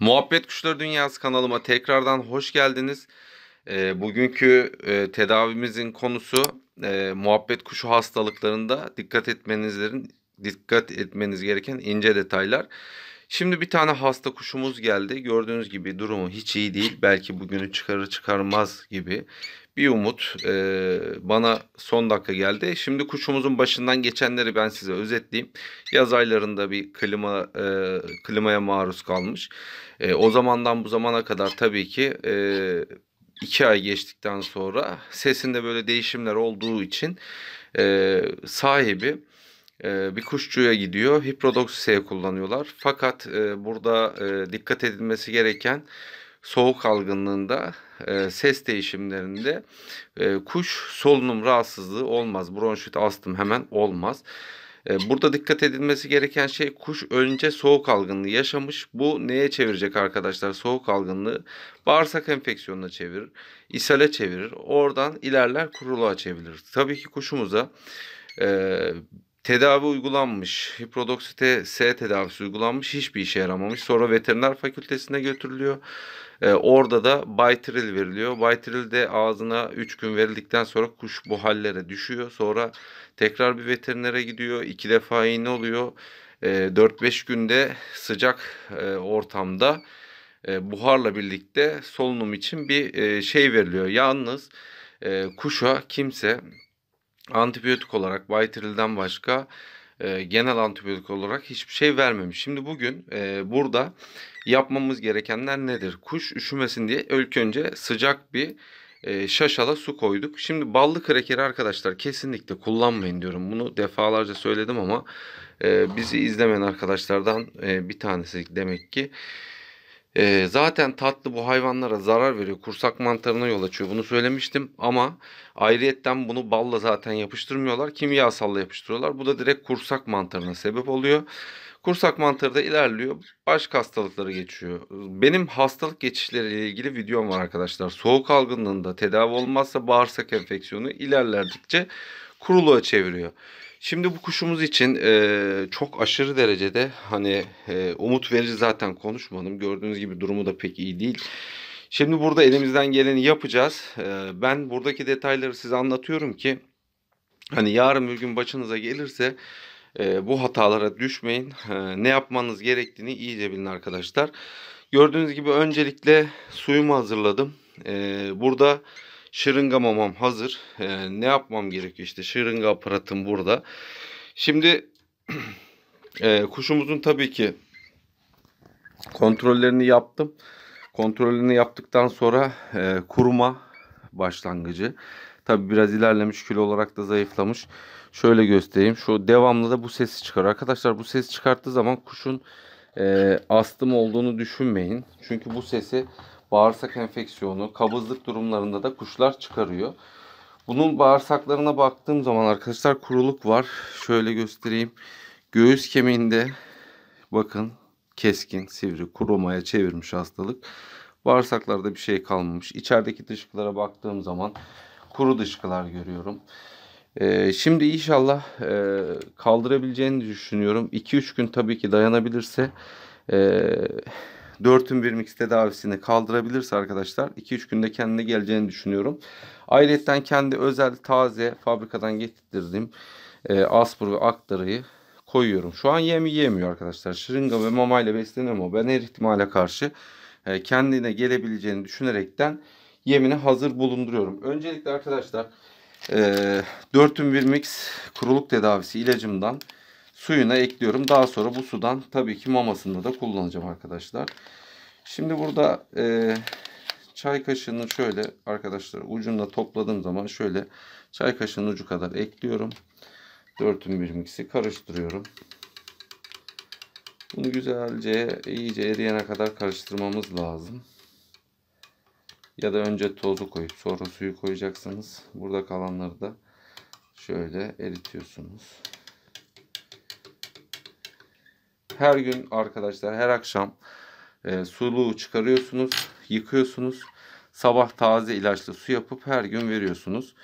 Muhabbet Kuşları Dünyası kanalıma tekrardan hoş geldiniz. E, bugünkü e, tedavimizin konusu e, muhabbet kuşu hastalıklarında dikkat etmenizlerin dikkat etmeniz gereken ince detaylar. Şimdi bir tane hasta kuşumuz geldi. Gördüğünüz gibi durumu hiç iyi değil. Belki bugünü çıkarır çıkarmaz gibi bir umut e, bana son dakika geldi. Şimdi kuşumuzun başından geçenleri ben size özetleyeyim. Yaz aylarında bir klima e, klimaya maruz kalmış. E, o zamandan bu zamana kadar tabii ki e, iki ay geçtikten sonra sesinde böyle değişimler olduğu için e, sahibi bir kuşçuya gidiyor. Hiprodoksiye kullanıyorlar. Fakat burada dikkat edilmesi gereken soğuk algınlığında ses değişimlerinde kuş solunum rahatsızlığı olmaz. Bronşit, astım hemen olmaz. burada dikkat edilmesi gereken şey kuş önce soğuk algınlığı yaşamış. Bu neye çevirecek arkadaşlar? Soğuk algınlığı bağırsak enfeksiyonuna çevirir, ishale çevirir. Oradan ilerler kuruluğa çevirir. Tabii ki kuşumuza e, Tedavi uygulanmış. Hiprodoksite S tedavisi uygulanmış. Hiçbir işe yaramamış. Sonra veteriner fakültesine götürülüyor. Ee, orada da Baytril veriliyor. Baytril de ağzına 3 gün verildikten sonra kuş bu hallere düşüyor. Sonra tekrar bir veterinere gidiyor. 2 defa iğne oluyor. Ee, 4-5 günde sıcak e, ortamda e, buharla birlikte solunum için bir e, şey veriliyor. Yalnız e, kuşa kimse antibiyotik olarak Baytiril'den başka e, genel antibiyotik olarak hiçbir şey vermemiş. Şimdi bugün e, burada yapmamız gerekenler nedir? Kuş üşümesin diye ilk önce sıcak bir e, şaşala su koyduk. Şimdi ballı krekeri arkadaşlar kesinlikle kullanmayın diyorum. Bunu defalarca söyledim ama e, bizi izlemeyen arkadaşlardan e, bir tanesi demek ki. E, zaten tatlı bu hayvanlara zarar veriyor. Kursak mantarına yol açıyor. Bunu söylemiştim ama ayrıyetten bunu balla zaten yapıştırmıyorlar. Kimyasalla yapıştırıyorlar. Bu da direkt kursak mantarına sebep oluyor. Kursak mantarı da ilerliyor. Başka hastalıkları geçiyor. Benim hastalık geçişleriyle ilgili videom var arkadaşlar. Soğuk algınlığında tedavi olmazsa bağırsak enfeksiyonu ilerledikçe kuruluğa çeviriyor. Şimdi bu kuşumuz için e, çok aşırı derecede hani e, umut verici zaten konuşmadım. Gördüğünüz gibi durumu da pek iyi değil. Şimdi burada elimizden geleni yapacağız. E, ben buradaki detayları size anlatıyorum ki hani yarın bir gün başınıza gelirse e, bu hatalara düşmeyin. E, ne yapmanız gerektiğini iyice bilin arkadaşlar. Gördüğünüz gibi öncelikle suyumu hazırladım. E, burada burada Şırınga mamam hazır. Ee, ne yapmam gerekiyor işte şırınga aparatım burada. Şimdi e, kuşumuzun tabii ki kontrollerini yaptım. Kontrollerini yaptıktan sonra e, kuruma başlangıcı. Tabii biraz ilerlemiş kilo olarak da zayıflamış. Şöyle göstereyim. Şu devamlı da bu sesi çıkar. Arkadaşlar bu ses çıkarttığı zaman kuşun e, astım olduğunu düşünmeyin. Çünkü bu sesi bağırsak enfeksiyonu, kabızlık durumlarında da kuşlar çıkarıyor. Bunun bağırsaklarına baktığım zaman arkadaşlar kuruluk var. Şöyle göstereyim. Göğüs kemiğinde bakın keskin, sivri, kurumaya çevirmiş hastalık. Bağırsaklarda bir şey kalmamış. İçerideki dışkılara baktığım zaman kuru dışkılar görüyorum. Ee, şimdi inşallah e, kaldırabileceğini düşünüyorum. 2-3 gün tabii ki dayanabilirse e, 4'ün bir mix tedavisini kaldırabilirse arkadaşlar 2-3 günde kendine geleceğini düşünüyorum. Ayrıca kendi özel taze fabrikadan getirdiğim e, aspur ve aktarıyı koyuyorum. Şu an yem yiyemiyor arkadaşlar. Şırınga ve mamayla besleniyor ama ben her ihtimale karşı e, kendine gelebileceğini düşünerekten yemini hazır bulunduruyorum. Öncelikle arkadaşlar e, 4'ün bir mix kuruluk tedavisi ilacımdan suyuna ekliyorum. Daha sonra bu sudan tabii ki mamasında da kullanacağım arkadaşlar. Şimdi burada e, çay kaşığını şöyle arkadaşlar ucunda topladığım zaman şöyle çay kaşığının ucu kadar ekliyorum. 4'ün bir miksi karıştırıyorum. Bunu güzelce iyice eriyene kadar karıştırmamız lazım. Ya da önce tozu koyup sonra suyu koyacaksınız. Burada kalanları da şöyle eritiyorsunuz. Her gün arkadaşlar her akşam e, suluğu çıkarıyorsunuz, yıkıyorsunuz. Sabah taze ilaçlı su yapıp her gün veriyorsunuz.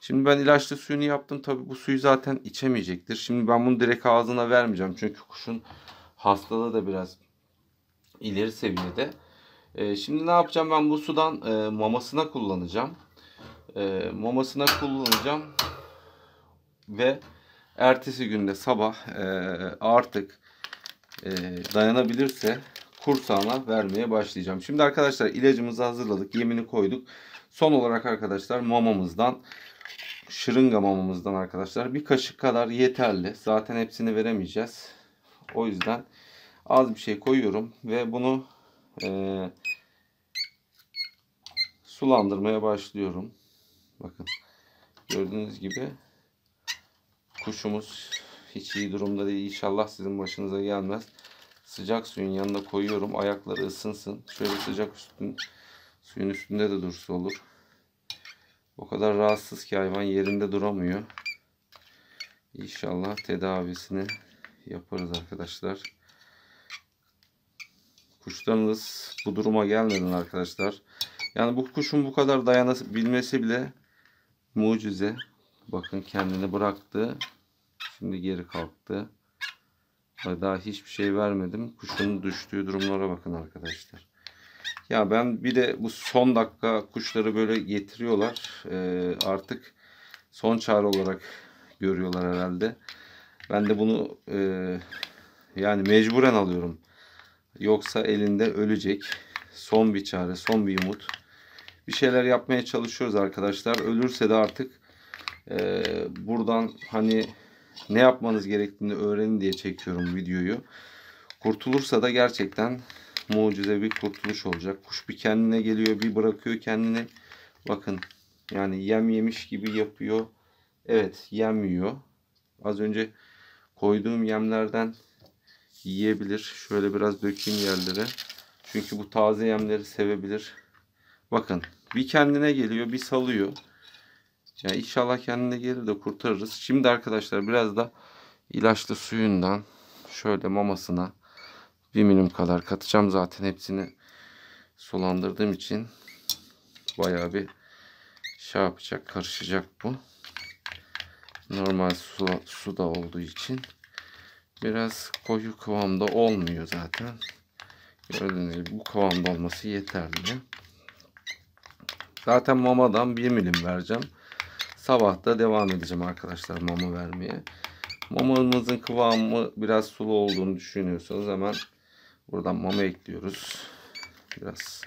Şimdi ben ilaçlı suyunu yaptım. tabi bu suyu zaten içemeyecektir. Şimdi ben bunu direkt ağzına vermeyeceğim. Çünkü kuşun hastalığı da biraz ileri seviyede. E, şimdi ne yapacağım? Ben bu sudan e, mamasına kullanacağım. E, mamasına kullanacağım. Ve ertesi günde sabah e, artık e, dayanabilirse kursağına vermeye başlayacağım. Şimdi arkadaşlar ilacımızı hazırladık. Yemini koyduk. Son olarak arkadaşlar mamamızdan şırınga mamamızdan arkadaşlar bir kaşık kadar yeterli. Zaten hepsini veremeyeceğiz. O yüzden az bir şey koyuyorum ve bunu e, sulandırmaya başlıyorum. Bakın gördüğünüz gibi kuşumuz hiç iyi durumda değil. İnşallah sizin başınıza gelmez. Sıcak suyun yanına koyuyorum. Ayakları ısınsın. Şöyle sıcak üstün, suyun üstünde de dursa olur. O kadar rahatsız ki hayvan yerinde duramıyor. İnşallah tedavisini yaparız arkadaşlar. Kuşlarınız bu duruma gelmedin arkadaşlar. Yani bu kuşun bu kadar dayanabilmesi bile mucize. Bakın kendini bıraktı. Şimdi geri kalktı. Daha hiçbir şey vermedim. Kuşun düştüğü durumlara bakın arkadaşlar. Ya ben bir de bu son dakika kuşları böyle getiriyorlar. Ee, artık son çare olarak görüyorlar herhalde. Ben de bunu e, yani mecburen alıyorum. Yoksa elinde ölecek. Son bir çare, son bir umut. Bir şeyler yapmaya çalışıyoruz arkadaşlar. Ölürse de artık e, buradan hani ne yapmanız gerektiğini öğrenin diye çekiyorum videoyu. Kurtulursa da gerçekten mucize bir kurtuluş olacak. Kuş bir kendine geliyor bir bırakıyor kendini. Bakın yani yem yemiş gibi yapıyor. Evet yemmiyor. Az önce koyduğum yemlerden yiyebilir. Şöyle biraz dökeyim yerlere. Çünkü bu taze yemleri sevebilir. Bakın bir kendine geliyor bir salıyor. Yani inşallah kendine gelir de kurtarırız. Şimdi arkadaşlar biraz da ilaçlı suyundan şöyle mamasına bir milim kadar katacağım. Zaten hepsini sulandırdığım için bayağı bir şey yapacak, karışacak bu. Normal su, su da olduğu için biraz koyu kıvamda olmuyor zaten. Gördüğünüz gibi bu kıvamda olması yeterli. Zaten mamadan 1 milim vereceğim. Sabah da devam edeceğim arkadaşlar mama vermeye. Mamamızın kıvamı biraz sulu olduğunu düşünüyorsanız hemen buradan mama ekliyoruz. Biraz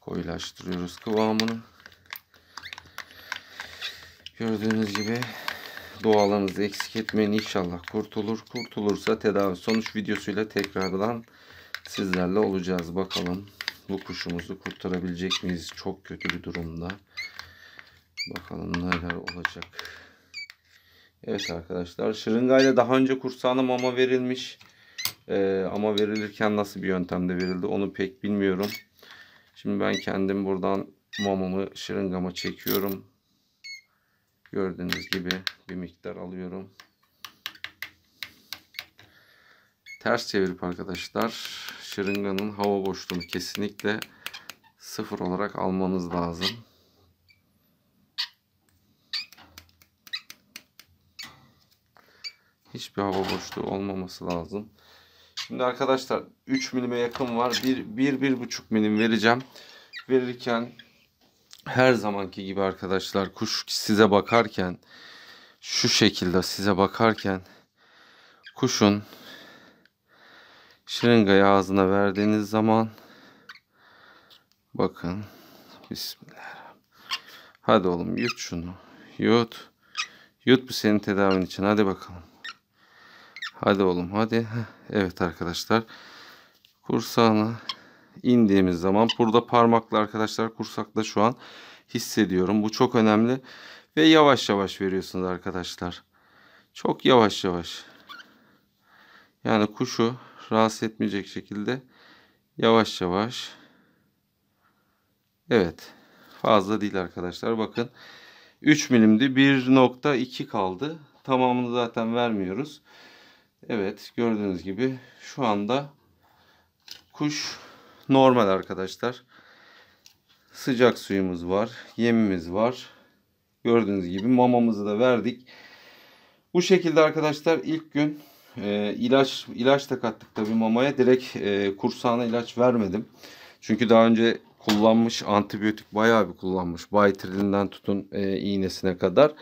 koyulaştırıyoruz kıvamını. Gördüğünüz gibi dualarınızı eksik etmeyin inşallah kurtulur. Kurtulursa tedavi sonuç videosuyla tekrardan sizlerle olacağız. Bakalım bu kuşumuzu kurtarabilecek miyiz? Çok kötü bir durumda. Bakalım neler olacak. Evet arkadaşlar şırıngayla daha önce kursağına mama verilmiş. Ee, ama verilirken nasıl bir yöntemde verildi onu pek bilmiyorum. Şimdi ben kendim buradan mamamı şırıngama çekiyorum. Gördüğünüz gibi bir miktar alıyorum. Ters çevirip arkadaşlar şırınganın hava boşluğunu kesinlikle sıfır olarak almanız lazım. Hiçbir hava boşluğu olmaması lazım. Şimdi arkadaşlar 3 milime yakın var. 1-1,5 milim vereceğim. Verirken her zamanki gibi arkadaşlar kuş size bakarken şu şekilde size bakarken kuşun şırıngayı ağzına verdiğiniz zaman bakın Bismillah. Hadi oğlum yut şunu. Yut. Yut bu senin tedavin için. Hadi bakalım. Hadi oğlum hadi. Evet arkadaşlar. Kursağına indiğimiz zaman burada parmakla arkadaşlar kursakta şu an hissediyorum. Bu çok önemli. Ve yavaş yavaş veriyorsunuz arkadaşlar. Çok yavaş yavaş. Yani kuşu rahatsız etmeyecek şekilde yavaş yavaş. Evet. Fazla değil arkadaşlar. Bakın 3 milimdi. 1.2 kaldı. Tamamını zaten vermiyoruz. Evet gördüğünüz gibi şu anda kuş normal arkadaşlar. Sıcak suyumuz var. Yemimiz var. Gördüğünüz gibi mamamızı da verdik. Bu şekilde arkadaşlar ilk gün e, ilaç ilaç da kattık tabii mamaya. Direkt e, kursağına ilaç vermedim. Çünkü daha önce kullanmış antibiyotik bayağı bir kullanmış. Baytrilinden tutun e, iğnesine kadar.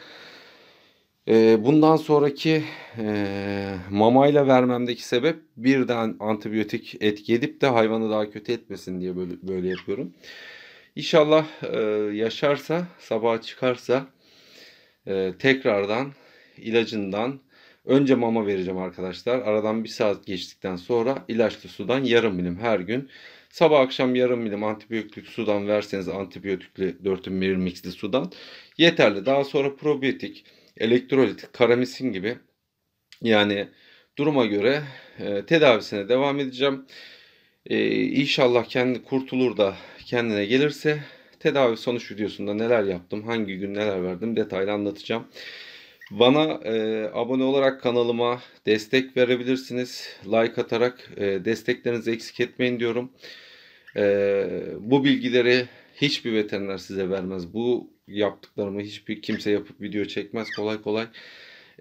Ee, bundan sonraki e, mamayla vermemdeki sebep birden antibiyotik etki edip de hayvanı daha kötü etmesin diye böyle, böyle yapıyorum. İnşallah e, yaşarsa, sabaha çıkarsa e, tekrardan ilacından önce mama vereceğim arkadaşlar. Aradan bir saat geçtikten sonra ilaçlı sudan yarım milim her gün. Sabah akşam yarım milim antibiyotik sudan verseniz antibiyotikli 4 milim mixli sudan yeterli. Daha sonra probiyotik elektrolit, karamisin gibi yani duruma göre e, tedavisine devam edeceğim. E, inşallah kendi kurtulur da kendine gelirse tedavi sonuç videosunda neler yaptım, hangi gün neler verdim detaylı anlatacağım. Bana e, abone olarak kanalıma destek verebilirsiniz. Like atarak e, desteklerinizi eksik etmeyin diyorum. E, bu bilgileri hiçbir veteriner size vermez. Bu yaptıklarımı hiçbir kimse yapıp video çekmez kolay kolay.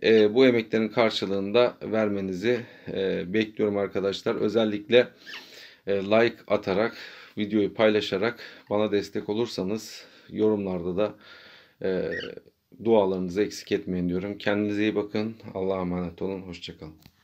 E, bu emeklerin karşılığını da vermenizi e, bekliyorum arkadaşlar. Özellikle e, like atarak, videoyu paylaşarak bana destek olursanız yorumlarda da e, dualarınızı eksik etmeyin diyorum. Kendinize iyi bakın. Allah'a emanet olun. Hoşçakalın.